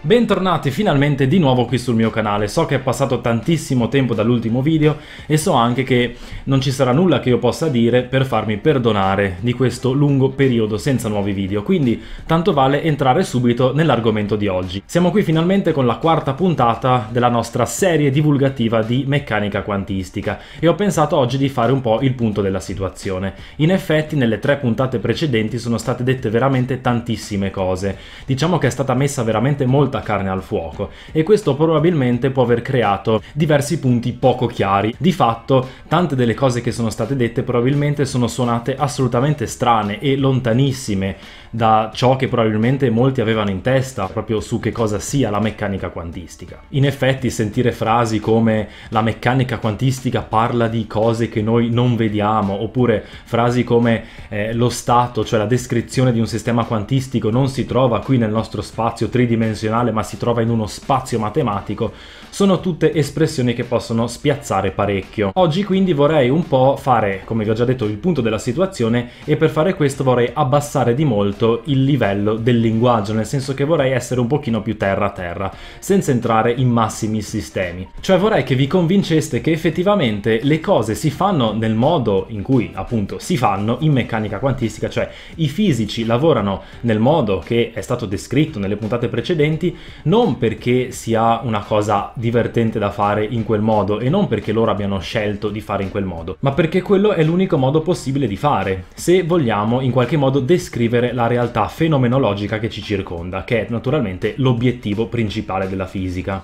Bentornati finalmente di nuovo qui sul mio canale, so che è passato tantissimo tempo dall'ultimo video e so anche che non ci sarà nulla che io possa dire per farmi perdonare di questo lungo periodo senza nuovi video, quindi tanto vale entrare subito nell'argomento di oggi. Siamo qui finalmente con la quarta puntata della nostra serie divulgativa di meccanica quantistica e ho pensato oggi di fare un po' il punto della situazione. In effetti nelle tre puntate precedenti sono state dette veramente tantissime cose, diciamo che è stata messa veramente molto molta carne al fuoco e questo probabilmente può aver creato diversi punti poco chiari. Di fatto tante delle cose che sono state dette probabilmente sono suonate assolutamente strane e lontanissime da ciò che probabilmente molti avevano in testa proprio su che cosa sia la meccanica quantistica. In effetti sentire frasi come la meccanica quantistica parla di cose che noi non vediamo, oppure frasi come eh, lo stato, cioè la descrizione di un sistema quantistico non si trova qui nel nostro spazio tridimensionale ma si trova in uno spazio matematico, sono tutte espressioni che possono spiazzare parecchio. Oggi quindi vorrei un po' fare, come vi ho già detto, il punto della situazione e per fare questo vorrei abbassare di molto alto il livello del linguaggio, nel senso che vorrei essere un pochino più terra-terra, a senza entrare in massimi sistemi. Cioè vorrei che vi convinceste che effettivamente le cose si fanno nel modo in cui appunto si fanno in meccanica quantistica, cioè i fisici lavorano nel modo che è stato descritto nelle puntate precedenti, non perché sia una cosa divertente da fare in quel modo e non perché loro abbiano scelto di fare in quel modo, ma perché quello è l'unico modo possibile di fare, se vogliamo in qualche modo descrivere la realtà fenomenologica che ci circonda, che è naturalmente l'obiettivo principale della fisica.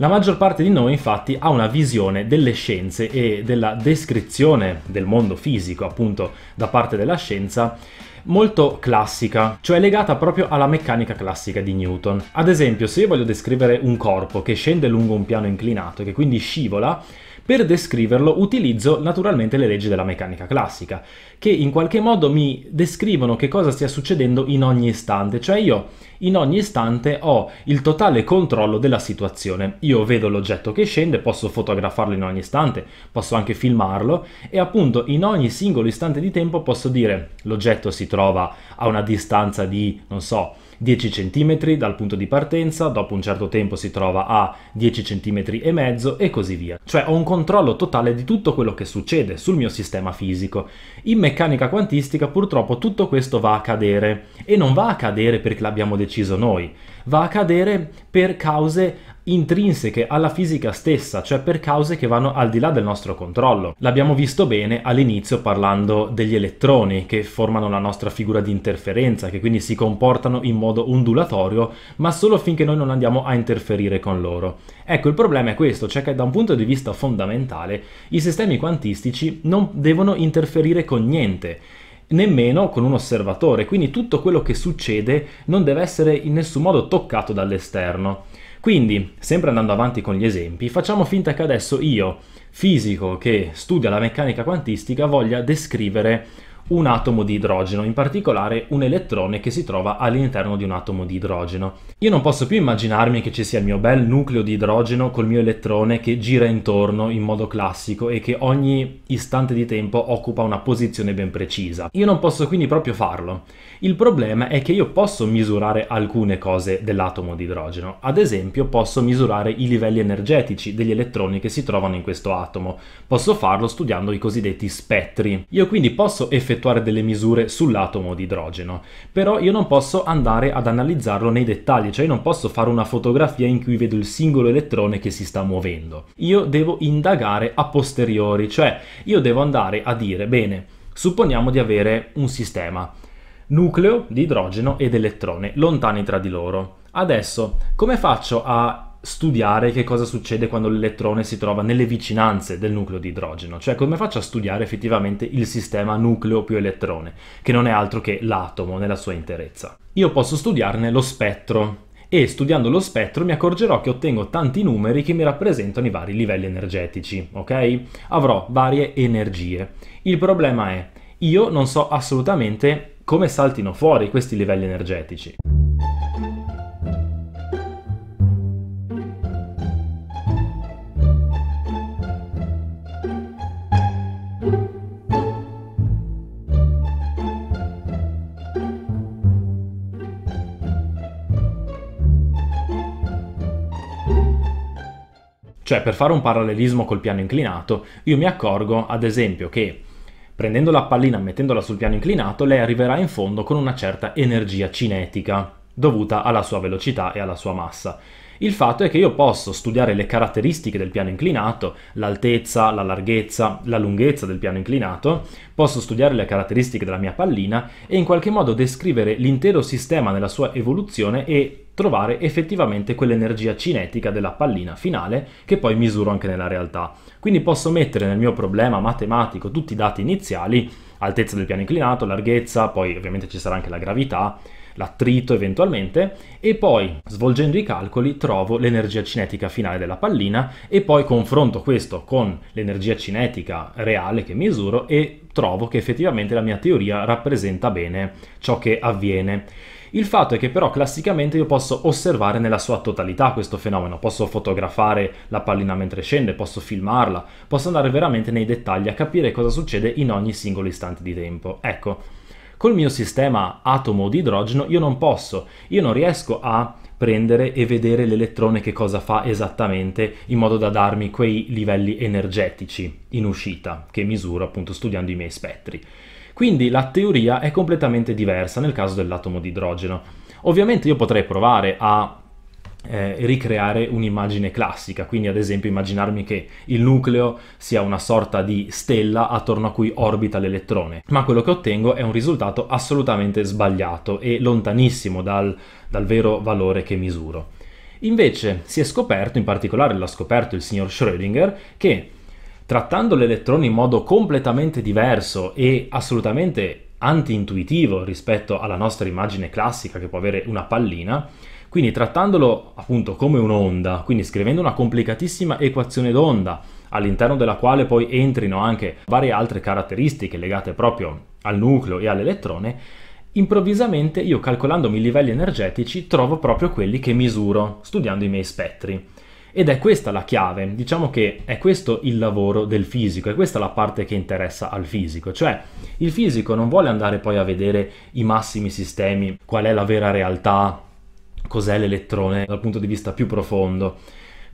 La maggior parte di noi infatti ha una visione delle scienze e della descrizione del mondo fisico appunto da parte della scienza molto classica, cioè legata proprio alla meccanica classica di Newton. Ad esempio, se io voglio descrivere un corpo che scende lungo un piano inclinato e che quindi scivola, per descriverlo utilizzo naturalmente le leggi della meccanica classica, che in qualche modo mi descrivono che cosa stia succedendo in ogni istante, cioè io in ogni istante ho il totale controllo della situazione. Io vedo l'oggetto che scende, posso fotografarlo in ogni istante, posso anche filmarlo e appunto in ogni singolo istante di tempo posso dire l'oggetto si trova a una distanza di, non so, 10 cm dal punto di partenza, dopo un certo tempo si trova a 10 cm e mezzo e così via. Cioè ho un controllo totale di tutto quello che succede sul mio sistema fisico. In meccanica quantistica purtroppo tutto questo va a cadere e non va a cadere perché l'abbiamo deciso noi, va a cadere per cause intrinseche alla fisica stessa, cioè per cause che vanno al di là del nostro controllo. L'abbiamo visto bene all'inizio parlando degli elettroni che formano la nostra figura di interferenza, che quindi si comportano in modo ondulatorio, ma solo finché noi non andiamo a interferire con loro. Ecco, il problema è questo, cioè che da un punto di vista fondamentale i sistemi quantistici non devono interferire con niente nemmeno con un osservatore, quindi tutto quello che succede non deve essere in nessun modo toccato dall'esterno. Quindi, sempre andando avanti con gli esempi, facciamo finta che adesso io, fisico che studia la meccanica quantistica, voglia descrivere un atomo di idrogeno, in particolare un elettrone che si trova all'interno di un atomo di idrogeno. Io non posso più immaginarmi che ci sia il mio bel nucleo di idrogeno col mio elettrone che gira intorno in modo classico e che ogni istante di tempo occupa una posizione ben precisa. Io non posso quindi proprio farlo. Il problema è che io posso misurare alcune cose dell'atomo di idrogeno. Ad esempio posso misurare i livelli energetici degli elettroni che si trovano in questo atomo. Posso farlo studiando i cosiddetti spettri. Io quindi posso effettuare effettuare delle misure sull'atomo di idrogeno, però io non posso andare ad analizzarlo nei dettagli, cioè io non posso fare una fotografia in cui vedo il singolo elettrone che si sta muovendo. Io devo indagare a posteriori, cioè io devo andare a dire, bene, supponiamo di avere un sistema, nucleo di idrogeno ed elettrone, lontani tra di loro. Adesso, come faccio a studiare che cosa succede quando l'elettrone si trova nelle vicinanze del nucleo di idrogeno, cioè come faccio a studiare effettivamente il sistema nucleo più elettrone, che non è altro che l'atomo nella sua interezza. Io posso studiarne lo spettro e studiando lo spettro mi accorgerò che ottengo tanti numeri che mi rappresentano i vari livelli energetici, ok? Avrò varie energie. Il problema è, io non so assolutamente come saltino fuori questi livelli energetici. Cioè, per fare un parallelismo col piano inclinato, io mi accorgo, ad esempio, che prendendo la pallina e mettendola sul piano inclinato, lei arriverà in fondo con una certa energia cinetica dovuta alla sua velocità e alla sua massa. Il fatto è che io posso studiare le caratteristiche del piano inclinato, l'altezza, la larghezza, la lunghezza del piano inclinato, posso studiare le caratteristiche della mia pallina e in qualche modo descrivere l'intero sistema nella sua evoluzione e trovare effettivamente quell'energia cinetica della pallina finale che poi misuro anche nella realtà. Quindi posso mettere nel mio problema matematico tutti i dati iniziali, altezza del piano inclinato, larghezza, poi ovviamente ci sarà anche la gravità, l'attrito eventualmente e poi svolgendo i calcoli trovo l'energia cinetica finale della pallina e poi confronto questo con l'energia cinetica reale che misuro e trovo che effettivamente la mia teoria rappresenta bene ciò che avviene. Il fatto è che però classicamente io posso osservare nella sua totalità questo fenomeno, posso fotografare la pallina mentre scende, posso filmarla, posso andare veramente nei dettagli a capire cosa succede in ogni singolo istante di tempo. Ecco, Col mio sistema atomo di idrogeno io non posso, io non riesco a prendere e vedere l'elettrone che cosa fa esattamente in modo da darmi quei livelli energetici in uscita che misuro appunto studiando i miei spettri. Quindi la teoria è completamente diversa nel caso dell'atomo di idrogeno. Ovviamente io potrei provare a eh, ricreare un'immagine classica, quindi ad esempio immaginarmi che il nucleo sia una sorta di stella attorno a cui orbita l'elettrone, ma quello che ottengo è un risultato assolutamente sbagliato e lontanissimo dal, dal vero valore che misuro. Invece si è scoperto, in particolare l'ha scoperto il signor Schrödinger, che trattando l'elettrone in modo completamente diverso e assolutamente anti-intuitivo rispetto alla nostra immagine classica che può avere una pallina, quindi trattandolo appunto come un'onda, quindi scrivendo una complicatissima equazione d'onda, all'interno della quale poi entrino anche varie altre caratteristiche legate proprio al nucleo e all'elettrone, improvvisamente io calcolandomi i livelli energetici trovo proprio quelli che misuro studiando i miei spettri. Ed è questa la chiave, diciamo che è questo il lavoro del fisico, è questa la parte che interessa al fisico, cioè il fisico non vuole andare poi a vedere i massimi sistemi, qual è la vera realtà, cos'è l'elettrone dal punto di vista più profondo.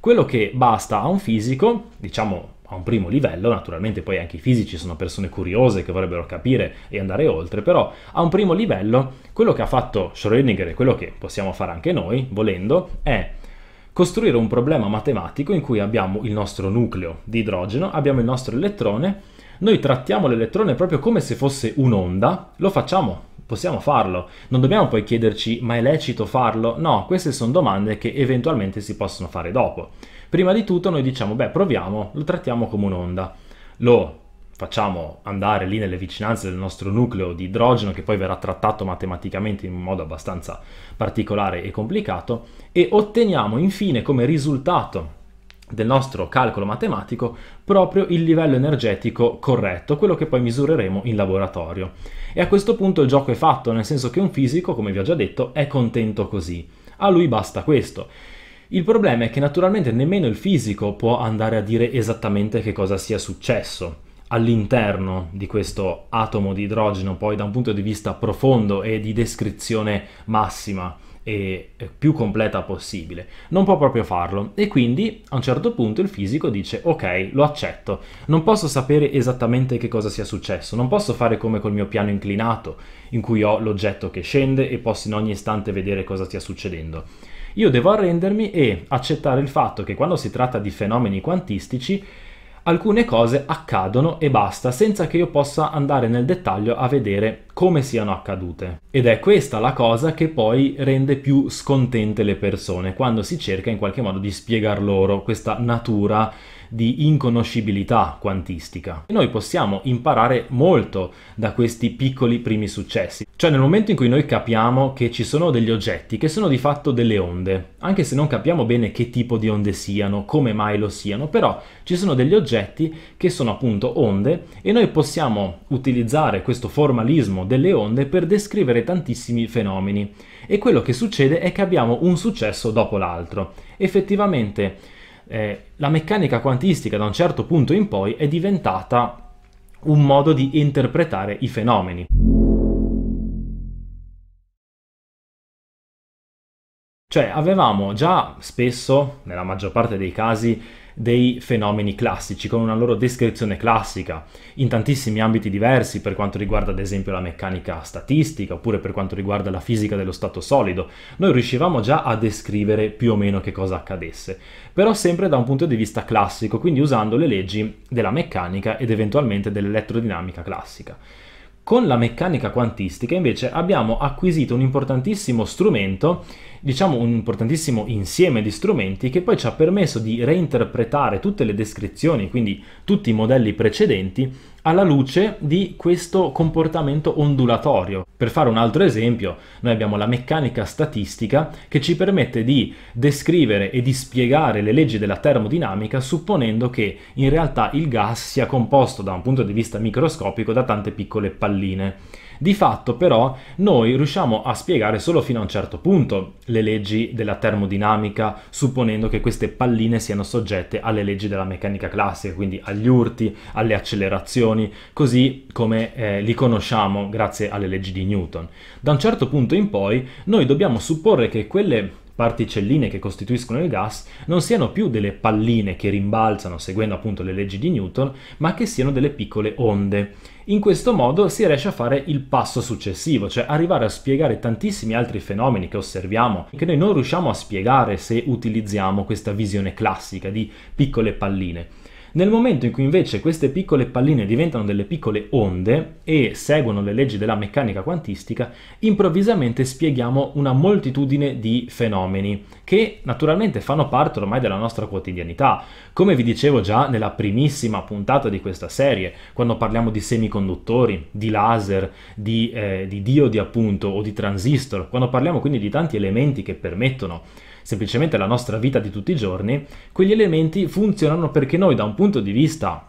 Quello che basta a un fisico, diciamo a un primo livello, naturalmente poi anche i fisici sono persone curiose che vorrebbero capire e andare oltre, però a un primo livello quello che ha fatto Schrödinger e quello che possiamo fare anche noi, volendo, è costruire un problema matematico in cui abbiamo il nostro nucleo di idrogeno, abbiamo il nostro elettrone, noi trattiamo l'elettrone proprio come se fosse un'onda, lo facciamo possiamo farlo. Non dobbiamo poi chiederci ma è lecito farlo? No, queste sono domande che eventualmente si possono fare dopo. Prima di tutto noi diciamo beh proviamo, lo trattiamo come un'onda, lo facciamo andare lì nelle vicinanze del nostro nucleo di idrogeno che poi verrà trattato matematicamente in modo abbastanza particolare e complicato e otteniamo infine come risultato del nostro calcolo matematico proprio il livello energetico corretto, quello che poi misureremo in laboratorio. E a questo punto il gioco è fatto, nel senso che un fisico, come vi ho già detto, è contento così. A lui basta questo. Il problema è che naturalmente nemmeno il fisico può andare a dire esattamente che cosa sia successo all'interno di questo atomo di idrogeno, poi da un punto di vista profondo e di descrizione massima e più completa possibile. Non può proprio farlo e quindi a un certo punto il fisico dice ok, lo accetto, non posso sapere esattamente che cosa sia successo, non posso fare come col mio piano inclinato in cui ho l'oggetto che scende e posso in ogni istante vedere cosa stia succedendo. Io devo arrendermi e accettare il fatto che quando si tratta di fenomeni quantistici alcune cose accadono e basta, senza che io possa andare nel dettaglio a vedere come siano accadute. Ed è questa la cosa che poi rende più scontente le persone, quando si cerca in qualche modo di spiegar loro questa natura di inconoscibilità quantistica. E noi possiamo imparare molto da questi piccoli primi successi. Cioè nel momento in cui noi capiamo che ci sono degli oggetti che sono di fatto delle onde, anche se non capiamo bene che tipo di onde siano, come mai lo siano, però ci sono degli oggetti che sono appunto onde e noi possiamo utilizzare questo formalismo delle onde per descrivere tantissimi fenomeni. E quello che succede è che abbiamo un successo dopo l'altro. Effettivamente eh, la meccanica quantistica da un certo punto in poi è diventata un modo di interpretare i fenomeni. Cioè avevamo già spesso, nella maggior parte dei casi, dei fenomeni classici, con una loro descrizione classica, in tantissimi ambiti diversi per quanto riguarda ad esempio la meccanica statistica, oppure per quanto riguarda la fisica dello stato solido, noi riuscivamo già a descrivere più o meno che cosa accadesse, però sempre da un punto di vista classico, quindi usando le leggi della meccanica ed eventualmente dell'elettrodinamica classica. Con la meccanica quantistica invece abbiamo acquisito un importantissimo strumento diciamo un importantissimo insieme di strumenti che poi ci ha permesso di reinterpretare tutte le descrizioni, quindi tutti i modelli precedenti, alla luce di questo comportamento ondulatorio. Per fare un altro esempio, noi abbiamo la meccanica statistica che ci permette di descrivere e di spiegare le leggi della termodinamica supponendo che in realtà il gas sia composto da un punto di vista microscopico da tante piccole palline. Di fatto però noi riusciamo a spiegare solo fino a un certo punto le leggi della termodinamica, supponendo che queste palline siano soggette alle leggi della meccanica classica, quindi agli urti, alle accelerazioni, così come eh, li conosciamo grazie alle leggi di Newton. Da un certo punto in poi noi dobbiamo supporre che quelle particelline che costituiscono il gas non siano più delle palline che rimbalzano seguendo appunto le leggi di Newton, ma che siano delle piccole onde. In questo modo si riesce a fare il passo successivo, cioè arrivare a spiegare tantissimi altri fenomeni che osserviamo, che noi non riusciamo a spiegare se utilizziamo questa visione classica di piccole palline. Nel momento in cui invece queste piccole palline diventano delle piccole onde e seguono le leggi della meccanica quantistica, improvvisamente spieghiamo una moltitudine di fenomeni che naturalmente fanno parte ormai della nostra quotidianità. Come vi dicevo già nella primissima puntata di questa serie, quando parliamo di semiconduttori, di laser, di, eh, di diodi appunto o di transistor, quando parliamo quindi di tanti elementi che permettono semplicemente la nostra vita di tutti i giorni, quegli elementi funzionano perché noi da un punto di vista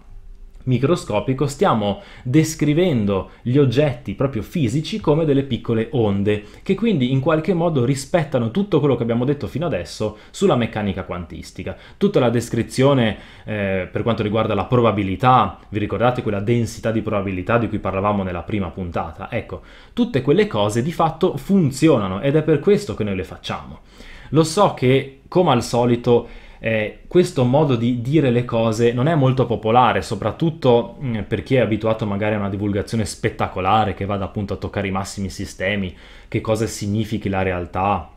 microscopico stiamo descrivendo gli oggetti proprio fisici come delle piccole onde che quindi in qualche modo rispettano tutto quello che abbiamo detto fino adesso sulla meccanica quantistica. Tutta la descrizione eh, per quanto riguarda la probabilità, vi ricordate quella densità di probabilità di cui parlavamo nella prima puntata? Ecco, tutte quelle cose di fatto funzionano ed è per questo che noi le facciamo. Lo so che come al solito eh, questo modo di dire le cose non è molto popolare, soprattutto mh, mm, per chi è abituato magari a una divulgazione spettacolare che vada appunto a toccare i massimi sistemi, che cosa significhi la realtà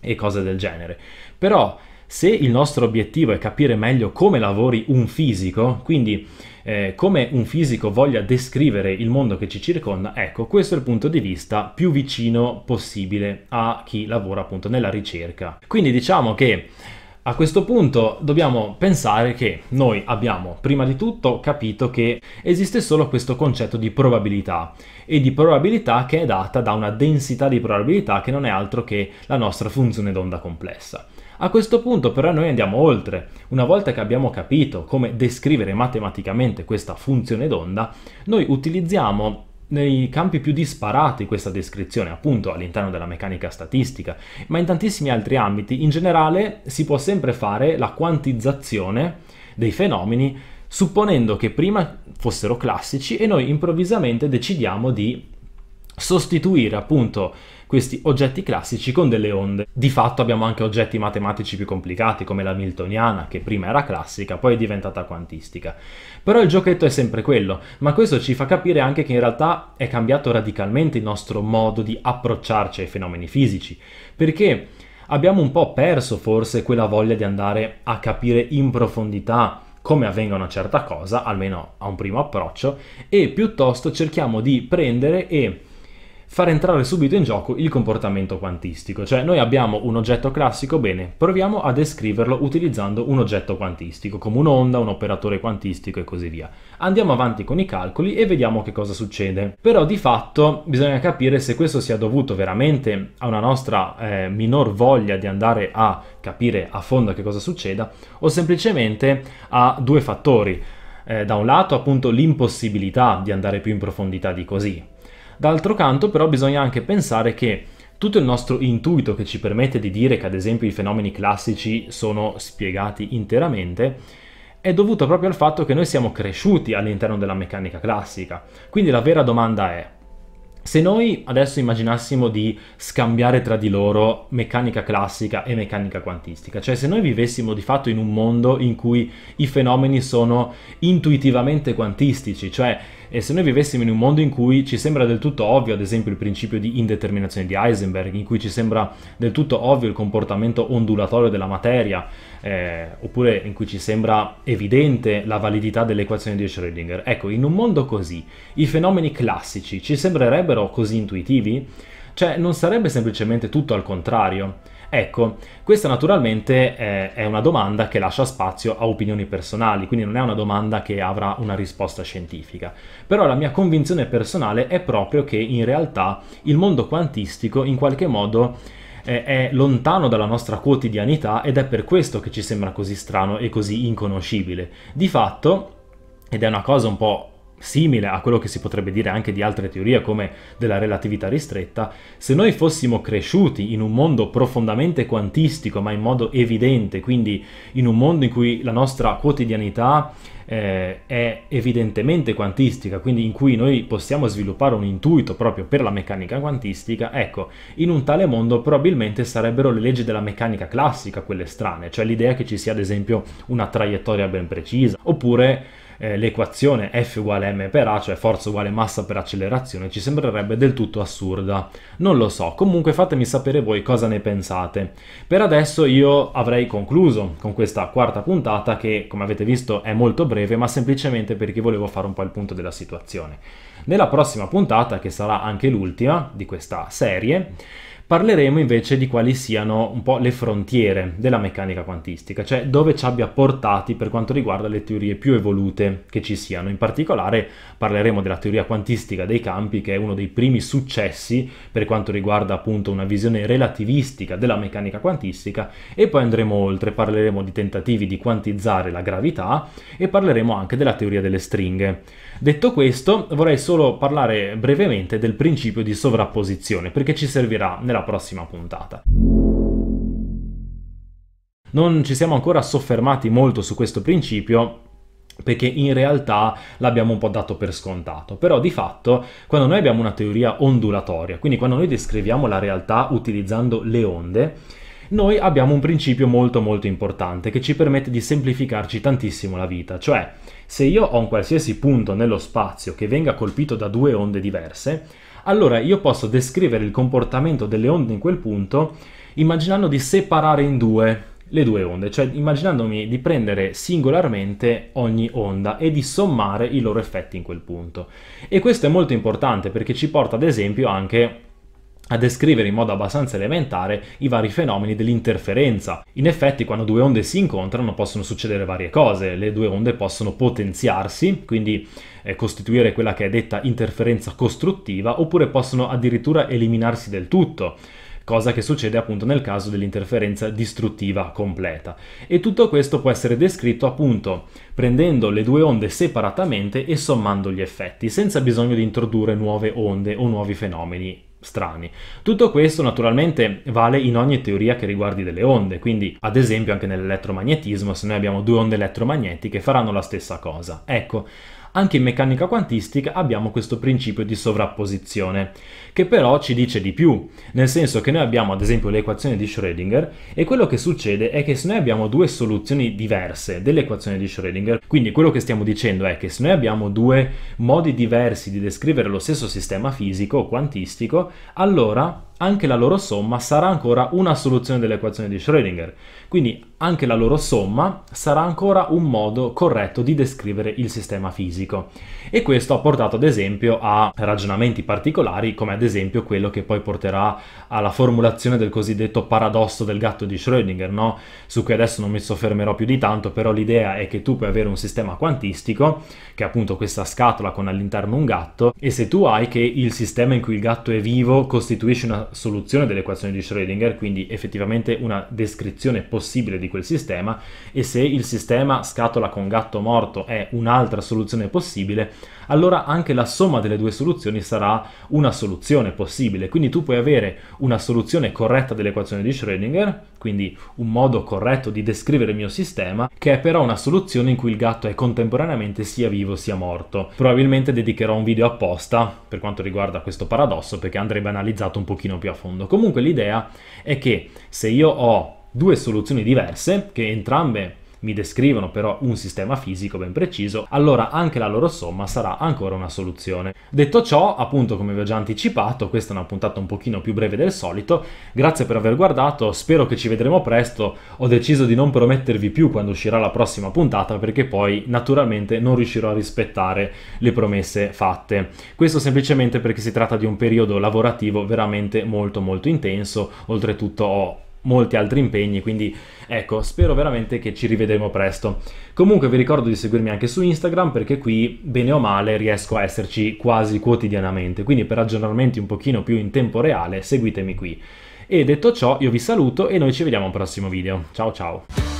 e cose del genere. Però se il nostro obiettivo è capire meglio come lavori un fisico, quindi eh, come un fisico voglia descrivere il mondo che ci circonda, ecco, questo è il punto di vista più vicino possibile a chi lavora appunto nella ricerca. Quindi diciamo che a questo punto dobbiamo pensare che noi abbiamo prima di tutto capito che esiste solo questo concetto di probabilità e di probabilità che è data da una densità di probabilità che non è altro che la nostra funzione d'onda complessa. A questo punto però noi andiamo oltre. Una volta che abbiamo capito come descrivere matematicamente questa funzione d'onda, noi utilizziamo nei campi più disparati questa descrizione, appunto all'interno della meccanica statistica, ma in tantissimi altri ambiti. In generale si può sempre fare la quantizzazione dei fenomeni supponendo che prima fossero classici e noi improvvisamente decidiamo di sostituire appunto questi oggetti classici con delle onde. Di fatto abbiamo anche oggetti matematici più complicati come la Miltoniana che prima era classica poi è diventata quantistica. Però il giochetto è sempre quello, ma questo ci fa capire anche che in realtà è cambiato radicalmente il nostro modo di approcciarci ai fenomeni fisici, perché abbiamo un po' perso forse quella voglia di andare a capire in profondità come avvenga una certa cosa, almeno a un primo approccio, e piuttosto cerchiamo di prendere e far entrare subito in gioco il comportamento quantistico, cioè noi abbiamo un oggetto classico, bene, proviamo a descriverlo utilizzando un oggetto quantistico, come un'onda, un operatore quantistico e così via. Andiamo avanti con i calcoli e vediamo che cosa succede. Però di fatto bisogna capire se questo sia dovuto veramente a una nostra eh, minor voglia di andare a capire a fondo che cosa succeda o semplicemente a due fattori. Eh, da un lato appunto l'impossibilità di andare più in profondità di così, D'altro canto però bisogna anche pensare che tutto il nostro intuito che ci permette di dire che ad esempio i fenomeni classici sono spiegati interamente è dovuto proprio al fatto che noi siamo cresciuti all'interno della meccanica classica. Quindi la vera domanda è, se noi adesso immaginassimo di scambiare tra di loro meccanica classica e meccanica quantistica, cioè se noi vivessimo di fatto in un mondo in cui i fenomeni sono intuitivamente quantistici, cioè e se noi vivessimo in un mondo in cui ci sembra del tutto ovvio, ad esempio il principio di indeterminazione di Heisenberg, in cui ci sembra del tutto ovvio il comportamento ondulatorio della materia, eh, oppure in cui ci sembra evidente la validità dell'equazione di Schrödinger, ecco, in un mondo così, i fenomeni classici ci sembrerebbero così intuitivi? Cioè, non sarebbe semplicemente tutto al contrario? Ecco, questa naturalmente eh, è una domanda che lascia spazio a opinioni personali, quindi non è una domanda che avrà una risposta scientifica. Però la mia convinzione personale è proprio che in realtà il mondo quantistico in qualche modo eh, è lontano dalla nostra quotidianità ed è per questo che ci sembra così strano e così inconoscibile. Di fatto, ed è una cosa un po' simile a quello che si potrebbe dire anche di altre teorie come della relatività ristretta, se noi fossimo cresciuti in un mondo profondamente quantistico ma in modo evidente, quindi in un mondo in cui la nostra quotidianità eh, è evidentemente quantistica, quindi in cui noi possiamo sviluppare un intuito proprio per la meccanica quantistica, ecco, in un tale mondo probabilmente sarebbero le leggi della meccanica classica quelle strane, cioè l'idea che ci sia ad esempio una traiettoria ben precisa, oppure eh, l'equazione F uguale m per a, cioè forza uguale massa per accelerazione, ci sembrerebbe del tutto assurda. Non lo so, comunque fatemi sapere voi cosa ne pensate. Per adesso io avrei concluso con questa quarta puntata che, come avete visto, è molto breve, ma semplicemente perché volevo fare un po' il punto della situazione. Nella prossima puntata, che sarà anche l'ultima di questa serie, Parleremo invece di quali siano un po' le frontiere della meccanica quantistica, cioè dove ci abbia portati per quanto riguarda le teorie più evolute che ci siano. In particolare parleremo della teoria quantistica dei campi, che è uno dei primi successi per quanto riguarda appunto una visione relativistica della meccanica quantistica e poi andremo oltre, parleremo di tentativi di quantizzare la gravità e parleremo anche della teoria delle stringhe. Detto questo, vorrei solo parlare brevemente del principio di sovrapposizione, perché ci servirà nella della prossima puntata. Non ci siamo ancora soffermati molto su questo principio, perché in realtà l'abbiamo un po' dato per scontato, però di fatto quando noi abbiamo una teoria ondulatoria, quindi quando noi descriviamo la realtà utilizzando le onde, noi abbiamo un principio molto molto importante che ci permette di semplificarci tantissimo la vita, cioè se io ho un qualsiasi punto nello spazio che venga colpito da due onde diverse, allora io posso descrivere il comportamento delle onde in quel punto immaginando di separare in due le due onde, cioè immaginandomi di prendere singolarmente ogni onda e di sommare i loro effetti in quel punto. E questo è molto importante perché ci porta ad esempio anche a descrivere in modo abbastanza elementare i vari fenomeni dell'interferenza. In effetti quando due onde si incontrano possono succedere varie cose, le due onde possono potenziarsi, quindi eh, costituire quella che è detta interferenza costruttiva, oppure possono addirittura eliminarsi del tutto cosa che succede appunto nel caso dell'interferenza distruttiva completa. E tutto questo può essere descritto appunto prendendo le due onde separatamente e sommando gli effetti, senza bisogno di introdurre nuove onde o nuovi fenomeni strani. Tutto questo naturalmente vale in ogni teoria che riguardi delle onde, quindi ad esempio anche nell'elettromagnetismo se noi abbiamo due onde elettromagnetiche faranno la stessa cosa. Ecco, anche in meccanica quantistica abbiamo questo principio di sovrapposizione, che però ci dice di più, nel senso che noi abbiamo ad esempio l'equazione di Schrödinger e quello che succede è che se noi abbiamo due soluzioni diverse dell'equazione di Schrödinger, quindi quello che stiamo dicendo è che se noi abbiamo due modi diversi di descrivere lo stesso sistema fisico o quantistico, allora anche la loro somma sarà ancora una soluzione dell'equazione di Schrödinger. Quindi anche la loro somma sarà ancora un modo corretto di descrivere il sistema fisico. E questo ha portato ad esempio a ragionamenti particolari come ad esempio quello che poi porterà alla formulazione del cosiddetto paradosso del gatto di Schrödinger, no? su cui adesso non mi soffermerò più di tanto, però l'idea è che tu puoi avere un sistema quantistico, che è appunto questa scatola con all'interno un gatto, e se tu hai che il sistema in cui il gatto è vivo costituisce una soluzione dell'equazione di Schrödinger, quindi effettivamente una descrizione possibile di quel sistema, e se il sistema scatola con gatto morto è un'altra soluzione possibile, allora anche la somma delle due soluzioni sarà una soluzione possibile. Quindi tu puoi avere una soluzione corretta dell'equazione di Schrödinger, quindi un modo corretto di descrivere il mio sistema, che è però una soluzione in cui il gatto è contemporaneamente sia vivo sia morto. Probabilmente dedicherò un video apposta per quanto riguarda questo paradosso perché andrebbe analizzato un pochino più a fondo. Comunque l'idea è che se io ho due soluzioni diverse, che entrambe mi descrivono però un sistema fisico ben preciso, allora anche la loro somma sarà ancora una soluzione. Detto ciò, appunto come vi ho già anticipato, questa è una puntata un pochino più breve del solito, grazie per aver guardato, spero che ci vedremo presto, ho deciso di non promettervi più quando uscirà la prossima puntata perché poi naturalmente non riuscirò a rispettare le promesse fatte. Questo semplicemente perché si tratta di un periodo lavorativo veramente molto molto intenso, oltretutto ho molti altri impegni, quindi ecco, spero veramente che ci rivedremo presto. Comunque vi ricordo di seguirmi anche su Instagram perché qui, bene o male, riesco a esserci quasi quotidianamente, quindi per aggiornamenti un pochino più in tempo reale seguitemi qui. E detto ciò, io vi saluto e noi ci vediamo al prossimo video. Ciao ciao!